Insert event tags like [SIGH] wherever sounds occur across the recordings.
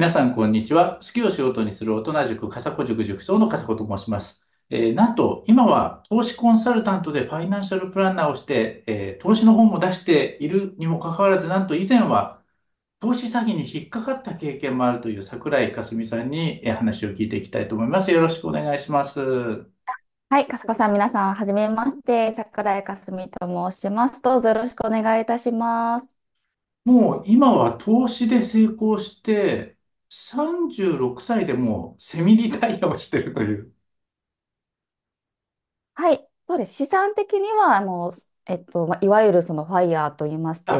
皆さん、こんにちは。好きを仕事にする大人塾、笠子塾塾長の笠子と申します。えー、なんと、今は投資コンサルタントでファイナンシャルプランナーをして、えー、投資の本も出しているにもかかわらず、なんと以前は投資詐欺に引っかかった経験もあるという桜井かすみさんに話を聞いていきたいと思います。よろしくお願いします。はい、かす子さん、皆さん、はじめまして、桜井かすみと申します。どうぞよろしくお願いいたします。もう今は投資で成功して、36歳でもうセミリタイアをしてるという。はい、そうです。資産的には、あの、えっと、まあ、いわゆるそのファイヤーと言いまして、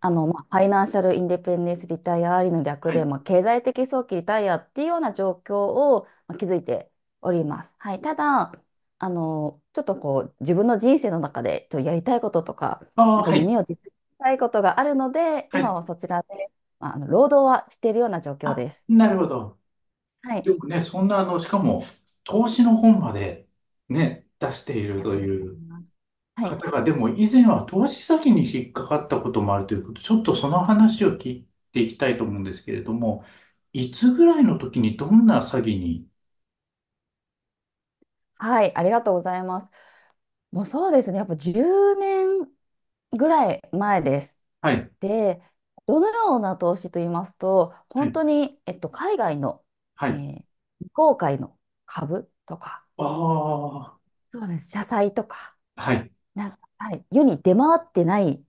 あの、まあ、ファイナンシャルインディペンデンスリタイアーリの略で、まあ、経済的早期リタイアっていうような状況を、まあ、築いております。はい。ただ、あの、ちょっとこう、自分の人生の中で、ちょっとやりたいこととか、あなんかい、夢を実現したいことがあるので、今はそちらでまあ、あの労働はしているような状況あ、です。なるほど。はい。でもね、そんな、あの、しかも、投資の本まで、ね、出しているというはい。方が、でも以前は投資先に引っかかったこともあるということ、ちょっとその話を聞いていきたいと思うんですけれども、いつぐらいの時にどんな詐欺に、はい。ありがとうございます。もうそうですね。やっぱ10年ぐらい前です。はい、で、どのような投資と言いますと、本当に、えっと、海外の、はえー、未公開の株とか、あそうなんです。社債とか、はい。なんか、はい、世に出回ってない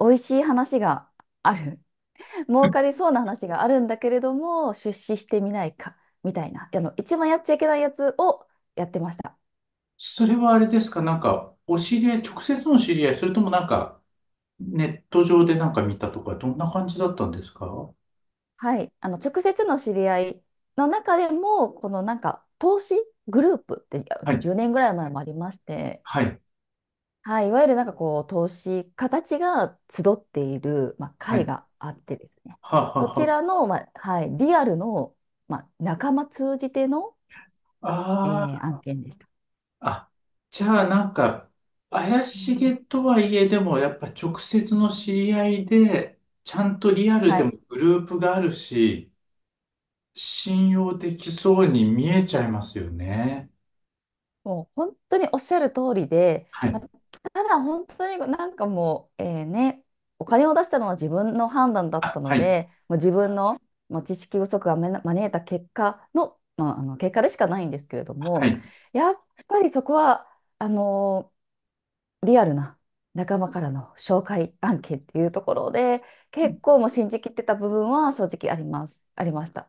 美味しい話がある、[LAUGHS] 儲かりそうな話があるんだけれども、出資してみないか、みたいな、あの、一番やっちゃいけないやつをやってました。それはあれですかなんか、お知り合い、直接の知り合い、それともなんか、ネット上でなんか見たとか、どんな感じだったんですかはい、あの直接の知り合いの中でも、このなんか投資グループってはい。10年ぐらい前もありまして、はい。はい、いわゆるなんかこう投資形が集っている、まあ、会があってですね、はこちらの、まあはい、リアルの、まあ、仲間通じての、えあ。あーー案件でした。あ、じゃあなんか、怪しげとはいえ、でもやっぱ直接の知り合いで、ちゃんとリアルでもグループがあるし、信用できそうに見えちゃいますよね。もう本当におっしゃる通りで、はまい。ただ本当になんかもう、えーね、お金を出したのは自分の判断だったのはで、もう自分の、まあ、知識不足が招いた結果の、まあ、あの結果でしかないんですけれども、やっぱりそこはあのリアルな仲間からの紹介案件っていうところで、結構も信じきってた部分は正直あります。ありました。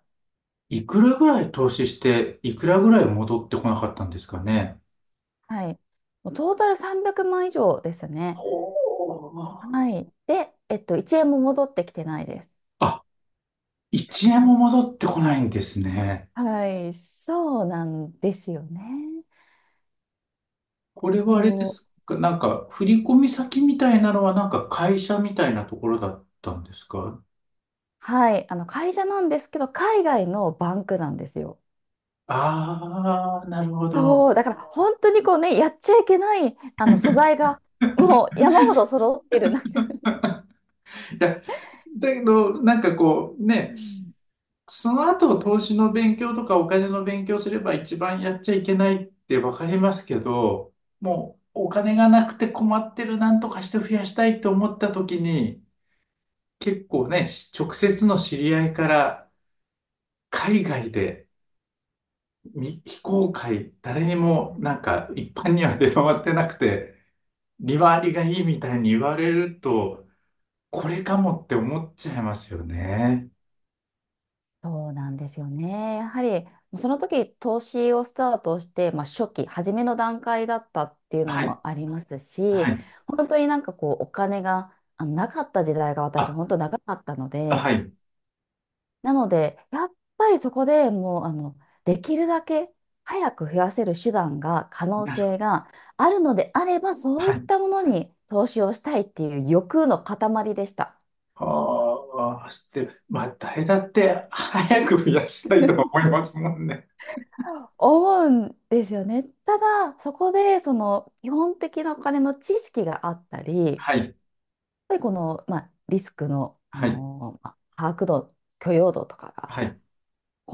いくらぐらい投資して、いくらぐらい戻ってこなかったんですかね。はい。もうトータル300万以上ですね。はい。で、えっと、1円も戻ってきてないです。あ、1円も戻ってこないんですね。はい。そうなんですよね。これはあれでそう。なんか、振り込み先みたいなのは、なんか会社みたいなところだったんですかはい、あの会社なんですけど、海外のバンクなんですよ。ああなるほど。そう、だから本当にこうね、やっちゃいけないあの素材がもう山ほど揃ってるな。[LAUGHS] だけど、なんかこうね、その後投資の勉強とかお金の勉強すれば一番やっちゃいけないって分かりますけど、もお金がなくて困ってる、なんとかして増やしたいと思った時に、結構ね、直接の知り合いから、海外で、非公開、誰にもなんか一般には出回ってなくて、利回りがいいみたいに言われると、これかもって思っちゃいますよね。そうなんですよね。やはりその時投資をスタートして、まあ、初期、初めの段階だったっていうのもありますし、本当になんかこう、お金があのなかった時代が私、本当長かったので、はい。なので、やっぱりそこでもう、あの、できるだけ早く増やせる手段が、可能なる性があるのであれば、そういったものに投資をしたいっていう欲の塊でした。走って、まあ、誰だって早く増やしたいと思いますもんね。思うんですよね。ただ、そこで、その、基本的なお金の知識があったり、はい。やっぱりこの、まあ、リスクの、あはい。把握度、許容度とかが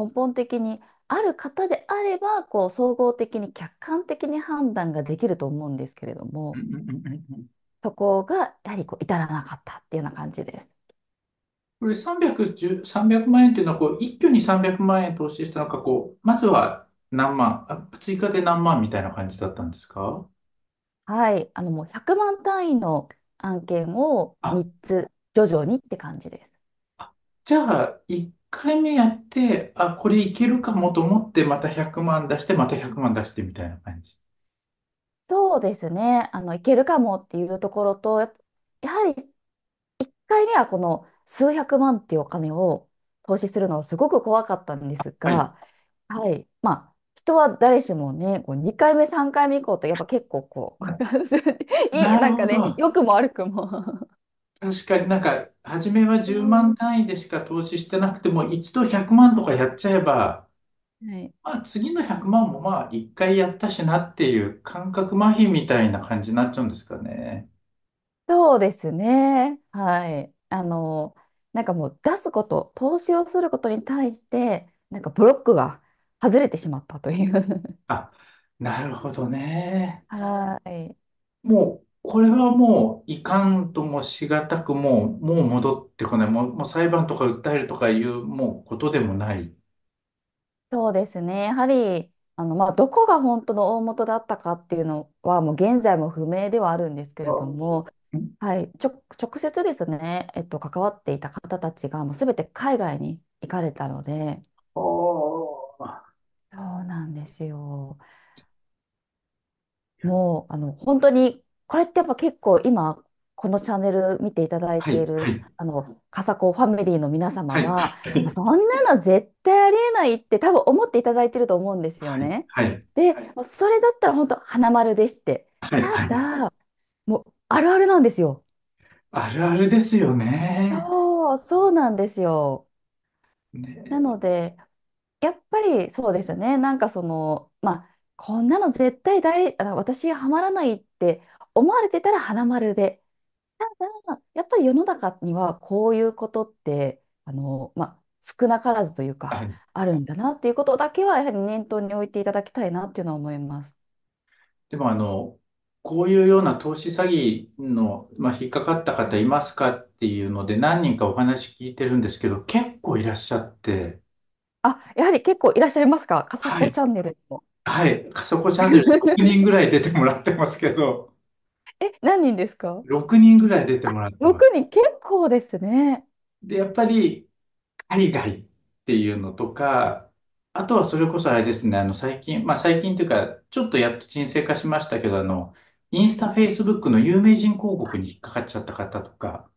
根本的にある方であれば、こう、総合的に客観的に判断ができると思うんですけれども、そこが、やはりこう、至らなかったっていうような感じです。これ310、300万円っていうのは、こう、一挙に300万円投資したのか、こう、まずは何万、あ追加で何万みたいな感じだったんですかはい、あのもう100万単位の案件を3つ徐々にって感じです。あじゃあ、1回目やって、あ、これいけるかもと思って、また100万出して、また100万出してみたいな感じ。そうですね、あのいけるかもっていうところと、ややはり1回目はこの数百万っていうお金を投資するのはすごく怖かったんですが、はい。まあ、人は誰しもね、こう2回目、3回目以降と、やっぱ結構こう、[LAUGHS] いい、なんかね、良くも悪くも確かになんか、初めは10万単位でしか投資してなくても、一度100万とかやっちゃえば、はい。まあ、次の100万もまあ、一回やったしなっていう感覚麻痺みたいな感じになっちゃうんですかね。そうですね。はい。あの、なんかもう出すこと、投資をすることに対して、なんかブロックが外れてしまったというあ、なるほどね。はい。もう、これはもう、いかんともしがたく、もう、もう戻ってこない。もう、もう裁判とか訴えるとかいう、もうことでもない。そうですね。やはり、あの、まあ、どこが本当の大元だったかっていうのは、もう現在も不明ではあるんですけれども、はい、ちょ、直接ですね、えっと、関わっていた方たちがもうすべて海外に行かれたので、そうなんですよ。もう、あの、本当に、これってやっぱ結構今、このチャンネル見ていただいはていい、る、あの、カサコファミリーの皆様はまは、そんなの絶対ありえないって多分思っていただいてると思うんですよね。で、それだったら本当、花丸でして。ただ、もうあるあるなんですよ。あるあるですよね。そう、そうなんですよ。なので、やっぱりそうですね、なんかその、まあ、こんなの絶対大、あ私ハマらないって思われてたら花丸で、ただ、やっぱり世の中にはこういうことって、あの、まあ、少なからずというか、あるんだなっていうことだけは、やはり念頭に置いていただきたいなっていうのは思います。でもあの、こういうような投資詐欺の、まあ、引っかかった方いますかっていうので、何人かお話聞いてるんですけど、結構いらっしゃって、あ、やはり結構いらっしゃいますかかさはこチい、ャンネルにも。はい、そこチャンネル6 [LAUGHS] 人ぐらい出てもらってますけど、え、何人ですか6人ぐらい出てもらってま ?6 人結構ですね。で、やっぱり、海外っていうのとか、あとはそれこそあれですね、あの、最近、まあ最近というか、ちょっとやっと沈静化しましたけど、あの、インスタ、フェイスブックの有名人広告に引っかかっちゃった方とか、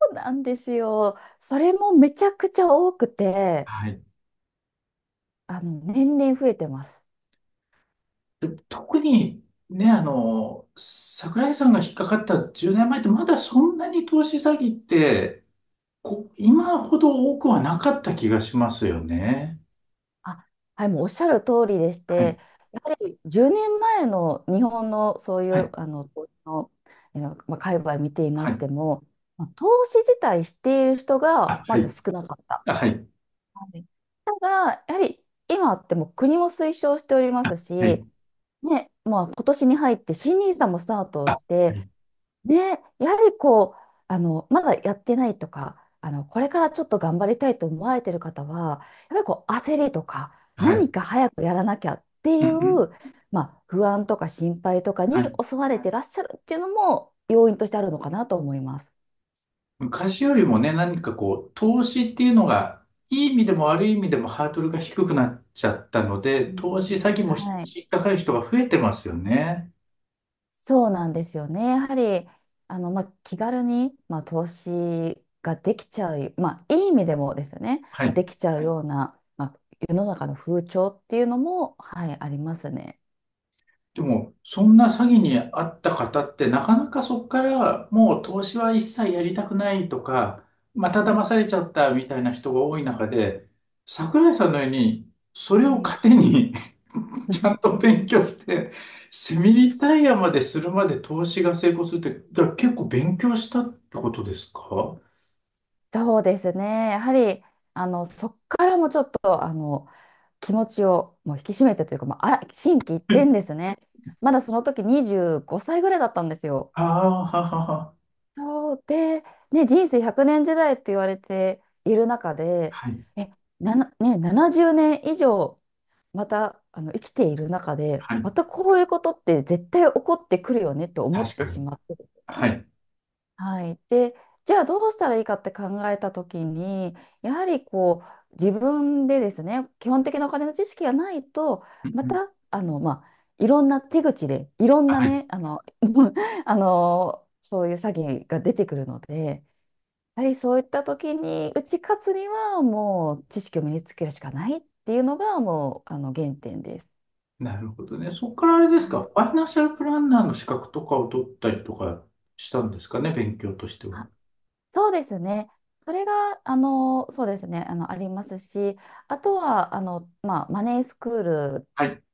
そうなんですよ。それもめちゃくちゃ多くて、はい。あの、年々増えてます。特にね、あの、桜井さんが引っかかった10年前ってまだそんなに投資詐欺ってこ今ほど多くはなかった気がしますよね。あ、はい、もうおっしゃる通りでしはい。て、やはり10年前の日本のそういうあの投資の、えまあ、界隈見ていましても、まあ、投資自体している人がまず少なかった。はい。はいただ、やはり今ってもう国も推奨しておりますし、ね、まあ、今年に入って新 NISA もスタートして、ね、やはりこう、あの、まだやってないとか、あの、これからちょっと頑張りたいと思われている方は、やっぱりこう、焦りとか、何か早くやらなきゃっていう、うんまあ、不安とか心配とかに襲われてらっしゃるっていうのも要因としてあるのかなと思います。昔よりもね、何かこう、投資っていうのが、いい意味でも悪い意味でもハードルが低くなっちゃったので、投資詐欺も引っかかる人が増えてますよね。そうなんですよね。やはり、あの、まあ、気軽に、まあ、投資ができちゃう、まあ、いい意味でもですよね、はい。できちゃうような世の中の風潮っていうのも、はい、ありますね。でも、そんな詐欺に遭った方って、なかなかそこからもう投資は一切やりたくないとか、また騙されちゃったみたいな人が多い中で、桜井さんのように、それを糧に [LAUGHS] ちゃんと勉強して、セミリタイヤまでするまで投資が成功するって、結構勉強したってことですかそうですね。やはり、あの、そかでもちょっとあの気持ちをもう引き締めてというか、まあ、あら心機一転ですね。まだその時25歳ぐらいだったんですよ。あで、ね、人生100年時代って言われている中で、はい。え、なね、70年以上またあの生きている中で、はい。またこういうことって絶対起こってくるよねって思ってしまって。はい。はい、でじゃあどうしたらいいかって考えた時にやはりこう自分でですね、基本的なお金の知識がないと、また、あの、まあ、いろんな手口で、いろんなはい。ね、あの、[LAUGHS] あの、そういう詐欺が出てくるので、やはりそういった時に打ち勝つにはもう知識を身につけるしかないっていうのがもうあの原点です。なるほどね。そこからあれですか、ファイナンシャルプランナーの資格とかを取ったりとかしたんですかね、勉強としては。そうですね。それが、あの、そうですね、あの、ありますし、あとは、あの、まあ、マネースクール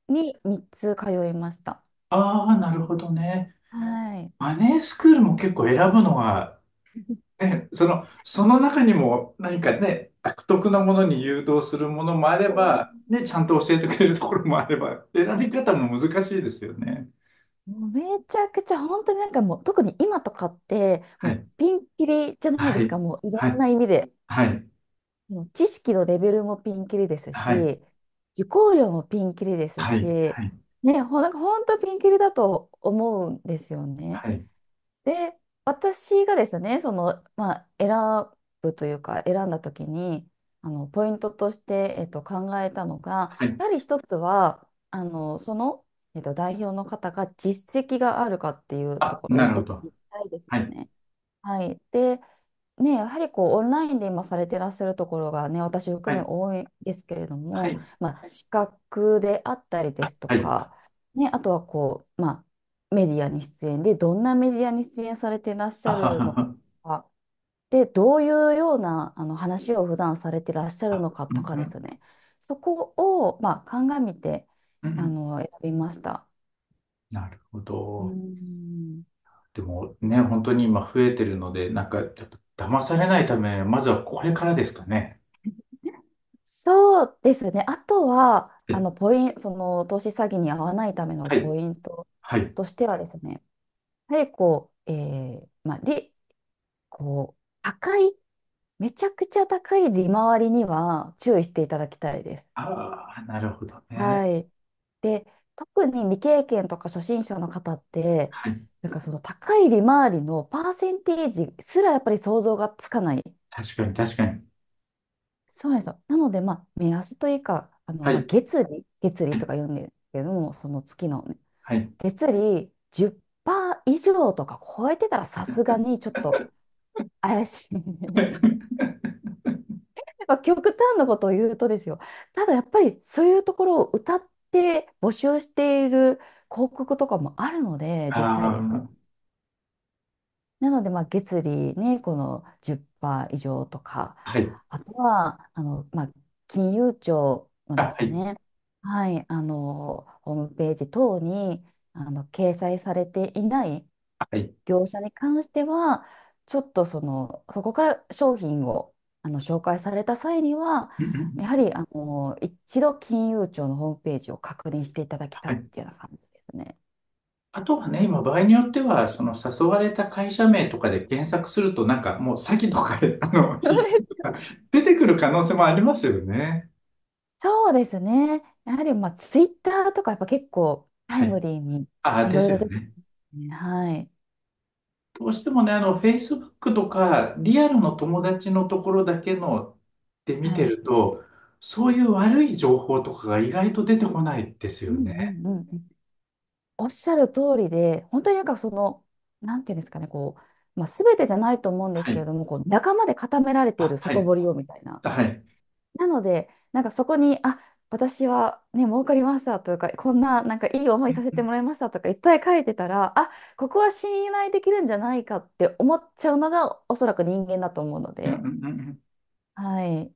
に3つ通いました。ああ、なるほどね。はい。マネースクールも結構選ぶのは、[LAUGHS] ね、その、その中にも何かね、悪徳なものに誘導するものもあれば、ね、ちゃんと教えてくれるところもあれば、選び方も難しいですよね。もうめちゃくちゃ本当になんかもう特に今とかってもうピンキリじゃないですかもういろんな意味でもう知識のレベルもピンキリですし受講料もピンキリですしねほなんか本当ピンキリだと思うんですよね。で私がですねその、まあ、選ぶというか選んだ時にあのポイントとして、えっと、考えたのがやはり一つはあのそのえっと、代表の方が実績があるかっていうとあ、ころ、なるほ実績ど。たいですよね。はい。で、ね、やはりこうオンラインで今されてらっしゃるところがね、私含め多いですけれども、まあ、資格であったりですとか、ね、あとはこう、まあ、メディアに出演で、どんなメディアに出演されてらっしゃるのかとか、で、どういうようなあの話を普段されてらっしゃるのかとかですね、そこを、まあ、鑑みて、あの、選びました。なるほど。でもね、本当に今増えてるので、なんか、ちょっと騙されないため、まずはこれからですかね。[LAUGHS] そうですね。あとは、あの、ポインその、投資詐欺に合わないためのポイントはい、としてはですね、やはりこう、えーまあ、り、こう、高い、めちゃくちゃ高い利回りには注意していただきたいです。ああ、なるほどね。はい。で、特に未経験とか初心者の方って、はい、なんかその高い利回りのパーセンテージすらやっぱり想像がつかない。確かに、確かに。そうなんですよ。なので、まあ、目安というか、あの、はい、月利、月利とか言うんですけども、その月のね、はい。月利10%以上とか超えてたらさすがにちょっと怪しい。[LAUGHS] まあ極端なことを言うとですよ。ただやっぱりそういうところを歌っで募集している広告とかもあるので、実際ですね。あなので、まあ、月利ね、この10%以上とか、あ、とは、あの、まあ、金融庁のですね、はい、あの、ホームページ等に、あの、掲載されていない。業者に関しては、ちょっとその、そこから商品をあの紹介された際には、やはりあの一度金融庁のホームページを確認していただきたいとっていうような感じですね。あとはね、今、場合によっては、その誘われた会社名とかで検索すると、なんかもう詐欺とか、あの、出てくる可能性もありますよね。そうですね。やはり、まあ、ツイッターとかやっぱ結構タはイい。ムリーにああ、ですよね。はい。どうしてもね、あの、Facebook とか、リアルの友達のところだけので見てると、そういう悪い情報とかが意外と出てこないですようね。んうんうん。おっしゃる通りで、本当になんかその、なんていうんですかね、こう、まあ、べてじゃないと思うんですけれども、こう仲間で固められていあ、るは外い。堀をみたいな。はい。なので、なんかそこに、あ、私はね、儲かりましたとか、こんな、なんかいい思いさせてもらいましたとか、いっぱい書いてたら、あ、ここは信頼できるんじゃないかって思っちゃうのが、おそらく人間だと思うので、んはい。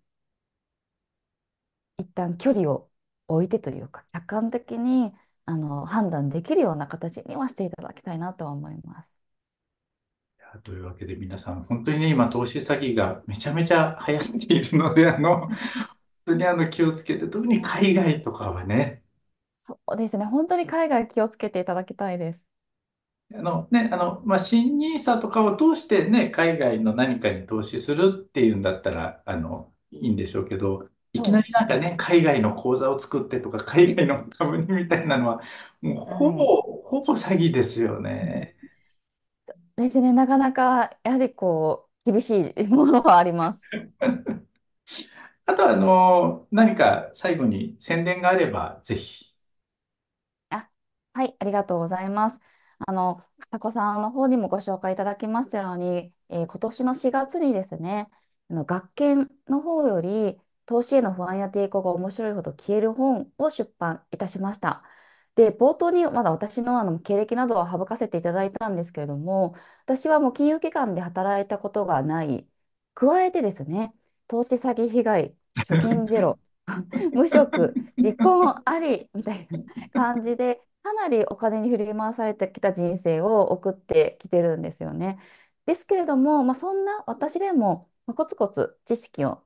一旦距離を置いてというか、客観的に、あの、判断できるような形にはしていただきたいなとは思います。というわけで皆さん、本当にね、今、投資詐欺がめちゃめちゃ流行っているので、あの、当にあの気をつけて、特に海外とかはね、そうですね。本当に海外気をつけていただきたいです。あのね、あの、まあ、新 NISA とかを通してね、海外の何かに投資するっていうんだったら、あの、いいんでしょうけど、いきなりなんかね、海外の口座を作ってとか、海外の株にみたいなのは、もうほぼ、ほぼ詐欺ですよね。ですね。なかなか、やはりこう、厳しいものはあります。[LAUGHS] あとは、あの、何か最後に宣伝があれば、ぜひ。あ、はい、ありがとうございます。あの、笠子さんの方にもご紹介いただきましたように、えー今年の4月にですね、あの学研の方より投資への不安や抵抗が面白いほど消える本を出版いたしました。で、冒頭にまだ私のあの経歴などは省かせていただいたんですけれども、私はもう金融機関で働いたことがない。加えてですね、投資詐欺被害、貯金ゼロ、無職、離婚ありみたいな感じで、かなりお金に振り回されてきた人生を送ってきてるんですよね。ですけれども、まあ、そんな私でも、まあ、コツコツ知識を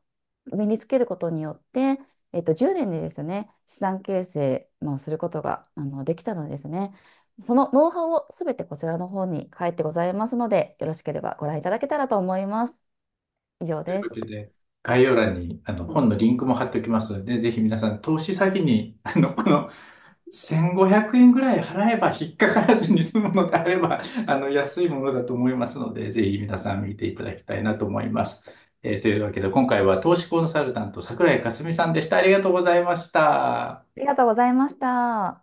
身につけることによって、えっと、10年でですね、資産形成をすることがあのできたのですね。そのノウハウをすべてこちらの方に書いてございますので、よろしければご覧いただけたらと思います。以上です。概要欄にあの本のリンクも貼っておきますので、ぜひ皆さん、投資詐欺に、[LAUGHS] あの、この、1500円ぐらい払えば引っかからずに済むのであれば、[LAUGHS] あの、安いものだと思いますので、ぜひ皆さん見ていただきたいなと思います。えーというわけで、今回は投資コンサルタント、桜井かすみさんでした。ありがとうございました。ありがとうございました。